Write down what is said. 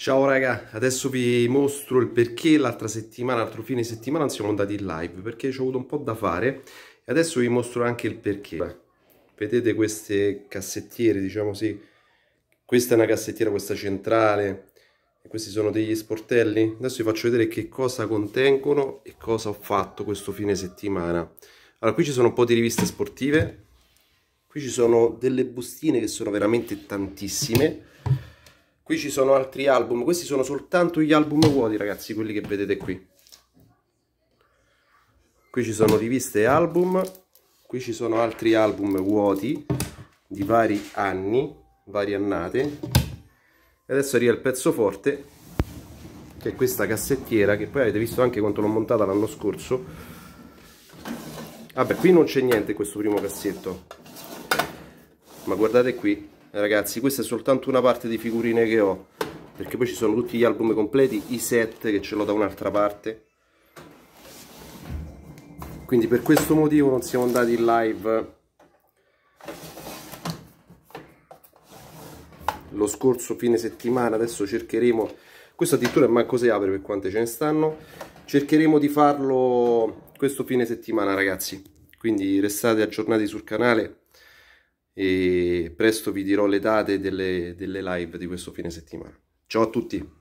Ciao raga, adesso vi mostro il perché l'altra settimana, l'altro fine settimana non siamo andati in live perché ci ho avuto un po' da fare e adesso vi mostro anche il perché. Vedete queste cassettiere, diciamo sì, questa è una cassettiera, questa centrale, e questi sono degli sportelli. Adesso vi faccio vedere che cosa contengono e cosa ho fatto questo fine settimana. Allora, qui ci sono un po' di riviste sportive, qui ci sono delle bustine che sono veramente tantissime Qui ci sono altri album, questi sono soltanto gli album vuoti ragazzi, quelli che vedete qui. Qui ci sono riviste e album, qui ci sono altri album vuoti di vari anni, varie annate. E adesso arriva il pezzo forte, che è questa cassettiera, che poi avete visto anche quanto l'ho montata l'anno scorso. Vabbè, qui non c'è niente questo primo cassetto, ma guardate qui, ragazzi questa è soltanto una parte di figurine che ho perché poi ci sono tutti gli album completi i set che ce l'ho da un'altra parte quindi per questo motivo non siamo andati in live lo scorso fine settimana adesso cercheremo questo addirittura manco si apre per quante ce ne stanno cercheremo di farlo questo fine settimana ragazzi quindi restate aggiornati sul canale e presto vi dirò le date delle, delle live di questo fine settimana. Ciao a tutti!